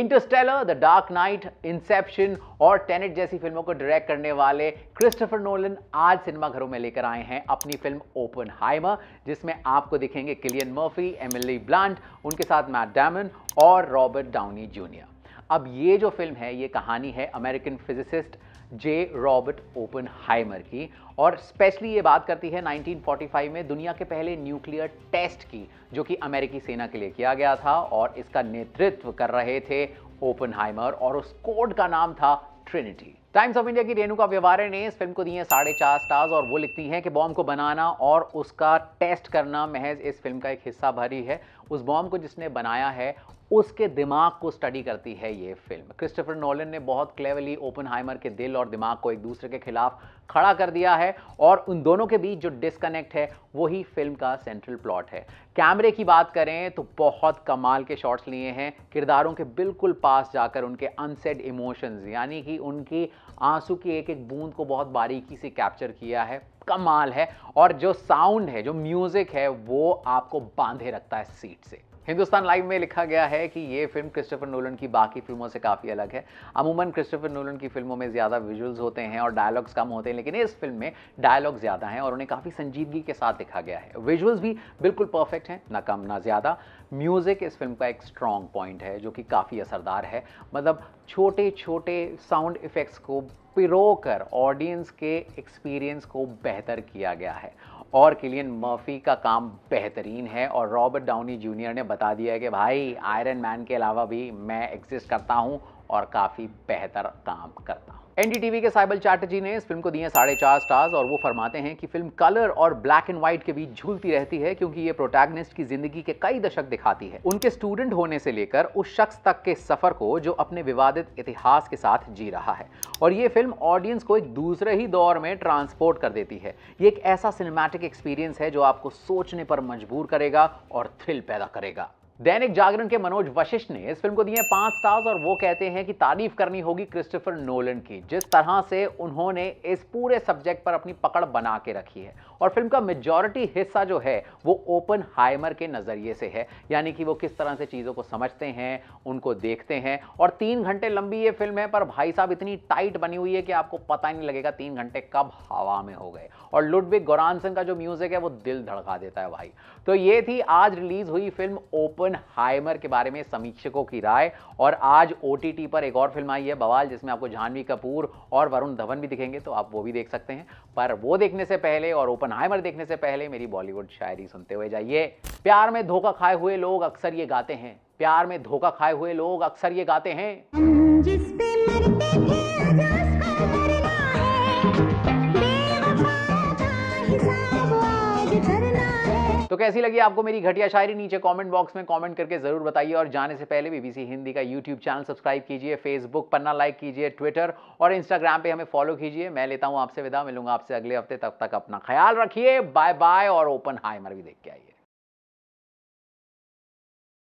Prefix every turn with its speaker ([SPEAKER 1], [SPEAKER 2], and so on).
[SPEAKER 1] Interstellar the Dark Knight Inception और Tenet जैसी फिल्मों को डायरेक्ट करने वाले क्रिस्टोफर नोलन आज सिनेमाघरों में लेकर आए हैं अपनी फिल्म ओपन हाइमर जिसमें आपको दिखेंगे किलियन मर्फी एमिली ब्लांट उनके साथ मैट डैमन और रॉबर्ट डाउनी जूनियर अब ये जो फिल्म है ये कहानी है American physicist J Robert Heimer की और स्पेशली ये बात करती है 1945 में दुनिया के पहले न्यूक्लियर टेस्ट की जो कि अमेरिकी सेना के लिए किया गया था और इसका नेतृत्व कर रहे थे हाइमर और उस कोड का नाम था ट्रिनिटी टाइम्स ऑफ इंडिया की रेणुका व्यवहारे ने इस फिल्म को दी है साढ़े चार स्टार्स और वो लिखती हैं कि बॉम्ब को बनाना और उसका टेस्ट करना महज इस फिल्म का एक हिस्सा भरी है उस बॉम्ब को जिसने बनाया है उसके दिमाग को स्टडी करती है ये फिल्म क्रिस्टोफर नोलन ने बहुत क्लेवली ओपन हाइमर के दिल और दिमाग को एक दूसरे के खिलाफ खड़ा कर दिया है और उन दोनों के बीच जो डिस्कनेक्ट है वही फिल्म का सेंट्रल प्लॉट है कैमरे की बात करें तो बहुत कमाल के शॉट्स लिए हैं किरदारों के बिल्कुल पास जाकर उनके अनसेड इमोशंस यानी कि उनकी आंसू की एक एक बूंद को बहुत बारीकी से कैप्चर किया है कमाल है और जो साउंड है जो म्यूजिक है वो आपको बांधे रखता है सीट से हिंदुस्तान लाइव में लिखा गया है कि ये फिल्म क्रिस्टोफर नोलन की बाकी फिल्मों से काफ़ी अलग है अमूमन क्रिस्टोफर नोलन की फिल्मों में ज़्यादा विजुअल्स होते हैं और डायलॉग्स कम होते हैं लेकिन इस फिल्म में डायलॉग ज़्यादा हैं और उन्हें काफ़ी संजीदगी के साथ लिखा गया है विजुअल्स भी बिल्कुल परफेक्ट हैं ना कम ना ज़्यादा म्यूज़िक इस फिल्म का एक स्ट्रॉन्ग पॉइंट है जो कि काफ़ी असरदार है मतलब छोटे छोटे साउंड इफ़ेक्ट्स को पिरो कर ऑडियंस के एक्सपीरियंस को बेहतर किया गया है और किलियन मर्फी का काम बेहतरीन है और रॉबर्ट डाउनी जूनियर ने बता दिया है कि भाई आयरन मैन के अलावा भी मैं एग्जिस्ट करता हूँ और काफ़ी बेहतर काम करता हूँ एनडीटीवी के साइबल चैटर्जी ने इस फिल्म को दिए साढ़े चार स्टार्स और वो फरमाते हैं कि फिल्म कलर और ब्लैक एंड व्हाइट के बीच झूलती रहती है क्योंकि ये प्रोटैगनिस्ट की जिंदगी के कई दशक दिखाती है उनके स्टूडेंट होने से लेकर उस शख्स तक के सफर को जो अपने विवादित इतिहास के साथ जी रहा है और ये फिल्म ऑडियंस को एक दूसरे ही दौर में ट्रांसपोर्ट कर देती है ये एक ऐसा सिनेमैटिक एक्सपीरियंस है जो आपको सोचने पर मजबूर करेगा और थ्रिल पैदा करेगा दैनिक जागरण के मनोज वशिष्ठ ने इस फिल्म को दिए पांच स्टार्स और वो कहते हैं कि तारीफ करनी होगी क्रिस्टोफर नोलन की जिस तरह से उन्होंने इस पूरे सब्जेक्ट पर अपनी पकड़ बना के रखी है और फिल्म का मेजॉरिटी हिस्सा जो है वो ओपन हाइमर के नज़रिए से है यानी कि वो किस तरह से चीज़ों को समझते हैं उनको देखते हैं और तीन घंटे लंबी ये फिल्म है पर भाई साहब इतनी टाइट बनी हुई है कि आपको पता ही नहीं लगेगा तीन घंटे कब हवा में हो गए और लुडविग गोरानसन का जो म्यूज़िक है वो दिल धड़का देता है भाई तो ये थी आज रिलीज हुई फिल्म ओपन हाइमर के बारे में समीक्षकों की राय और आज ओ पर एक और फिल्म आई है बवाल जिसमें आपको जाह्नवी कपूर और वरुण धवन भी दिखेंगे तो आप वो भी देख सकते हैं पर वो देखने से पहले और ओपन ओपनहाइमर देखने से पहले मेरी बॉलीवुड शायरी सुनते हुए जाइए प्यार में धोखा खाए हुए लोग अक्सर ये गाते हैं प्यार में धोखा खाए हुए लोग अक्सर ये गाते हैं है। तो कैसी लगी आपको मेरी घटिया शायरी नीचे कमेंट बॉक्स में कमेंट करके जरूर बताइए और जाने से पहले बीबीसी हिंदी का यूट्यूब चैनल सब्सक्राइब कीजिए फेसबुक पन्ना लाइक कीजिए ट्विटर और इंस्टाग्राम पे हमें फॉलो कीजिए मैं लेता हूँ आपसे विदा मिलूंगा आपसे अगले हफ्ते तब तक, तक अपना ख्याल रखिए बाय बाय और ओपन हाई मर भी देख के आइए